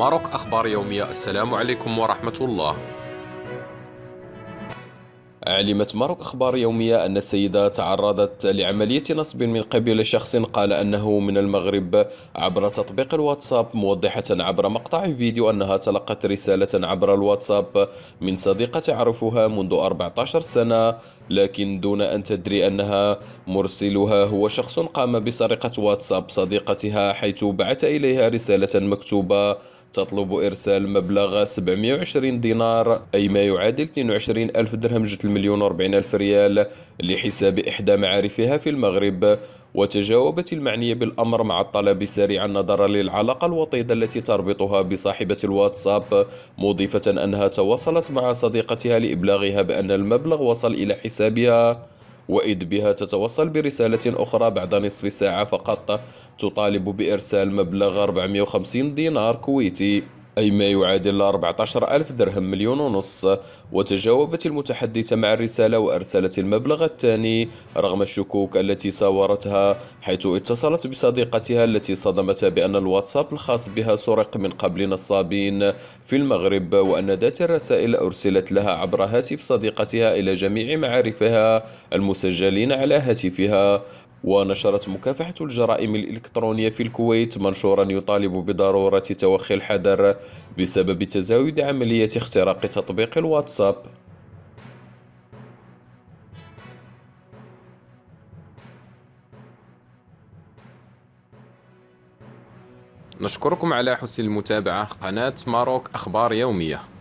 ماروك أخبار يومية السلام عليكم ورحمة الله علمت ماروك أخبار يومية أن السيدة تعرضت لعملية نصب من قبل شخص قال أنه من المغرب عبر تطبيق الواتساب موضحة عبر مقطع فيديو أنها تلقت رسالة عبر الواتساب من صديقة تعرفها منذ 14 سنة لكن دون أن تدري أنها مرسلها هو شخص قام بسرقة واتساب صديقتها حيث بعث إليها رسالة مكتوبة تطلب إرسال مبلغ 720 دينار أي ما يعادل 22 ألف درهم جت المليون و ألف ريال لحساب إحدى معارفها في المغرب وتجاوبت المعنية بالأمر مع الطلب سريعا نظرا للعلاقة الوطيدة التي تربطها بصاحبة الواتساب مضيفة أنها تواصلت مع صديقتها لإبلاغها بأن المبلغ وصل إلى حسابها وإذ بها تتوصل برسالة أخرى بعد نصف ساعة فقط تطالب بإرسال مبلغ 450 دينار كويتي أي ما يعادل 14 ألف درهم مليون ونص وتجاوبت المتحدثة مع الرسالة وأرسلت المبلغ الثاني رغم الشكوك التي صورتها حيث اتصلت بصديقتها التي صدمتها بأن الواتساب الخاص بها سرق من قبل نصابين في المغرب وأن ذات الرسائل أرسلت لها عبر هاتف صديقتها إلى جميع معارفها المسجلين على هاتفها ونشرت مكافحة الجرائم الإلكترونية في الكويت منشورا يطالب بضرورة توخي الحذر بسبب تزايد عملية اختراق تطبيق الواتساب نشكركم على حسن المتابعة قناة ماروك أخبار يومية